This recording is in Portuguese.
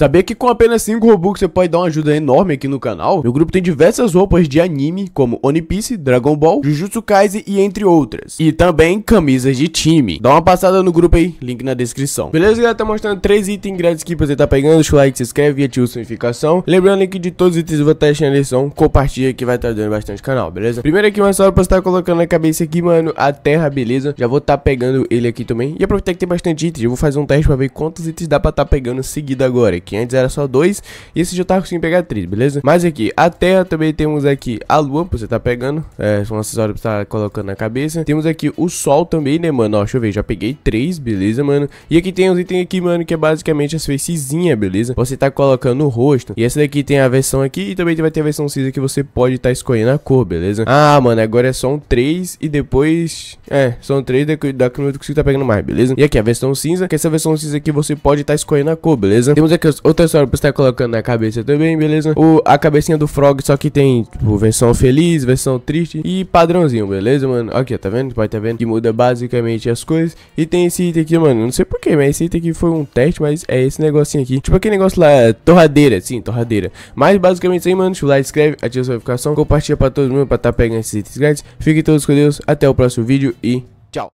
Saber que com apenas 5 Robux você pode dar uma ajuda enorme aqui no canal? Meu grupo tem diversas roupas de anime, como One Piece, Dragon Ball, Jujutsu Kaisen e entre outras. E também camisas de time. Dá uma passada no grupo aí, link na descrição. Beleza, galera? Tá mostrando 3 itens grátis que você tá pegando. Deixa o like, se inscreve e ativa a sua notificação. Lembrando que de todos os itens eu vou estar deixando na lição. Compartilha que vai estar ajudando bastante o canal, beleza? Primeiro aqui, uma só pra estar tá colocando na cabeça aqui, mano, a terra, beleza? Já vou estar tá pegando ele aqui também. E aproveitar que tem bastante itens. Eu vou fazer um teste pra ver quantos itens dá pra estar tá pegando seguido agora aqui aqui. Antes era só dois e esse já tá conseguindo pegar três, beleza? Mas aqui, a Terra também temos aqui a Lua, pra você tá pegando. É, um acessório pra você tá colocando na cabeça. Temos aqui o Sol também, né, mano? Ó, deixa eu ver, já peguei três, beleza, mano? E aqui tem os itens aqui, mano, que é basicamente as facezinhas, beleza? Você tá colocando o rosto. E essa daqui tem a versão aqui e também vai ter a versão cinza que você pode tá escolhendo a cor, beleza? Ah, mano, agora é só um três e depois... É, são três daqui da que você tá pegando mais, beleza? E aqui a versão cinza, que é essa versão cinza aqui você pode tá escolhendo a cor, beleza? Temos aqui os Outra história pra você estar tá colocando na cabeça também, beleza? O, a cabecinha do Frog, só que tem, tipo, versão feliz, versão triste e padrãozinho, beleza, mano? Aqui, tá vendo? Pode tá vendo? Que muda basicamente as coisas. E tem esse item aqui, mano, não sei porquê, mas esse item aqui foi um teste, mas é esse negocinho aqui. Tipo aquele negócio lá, torradeira, sim, torradeira. Mas basicamente isso aí, mano. Deixa o like, escreve, ativa a notificação, compartilha pra todo mundo pra tá pegando esses itens grátis. Fiquem todos com Deus, até o próximo vídeo e...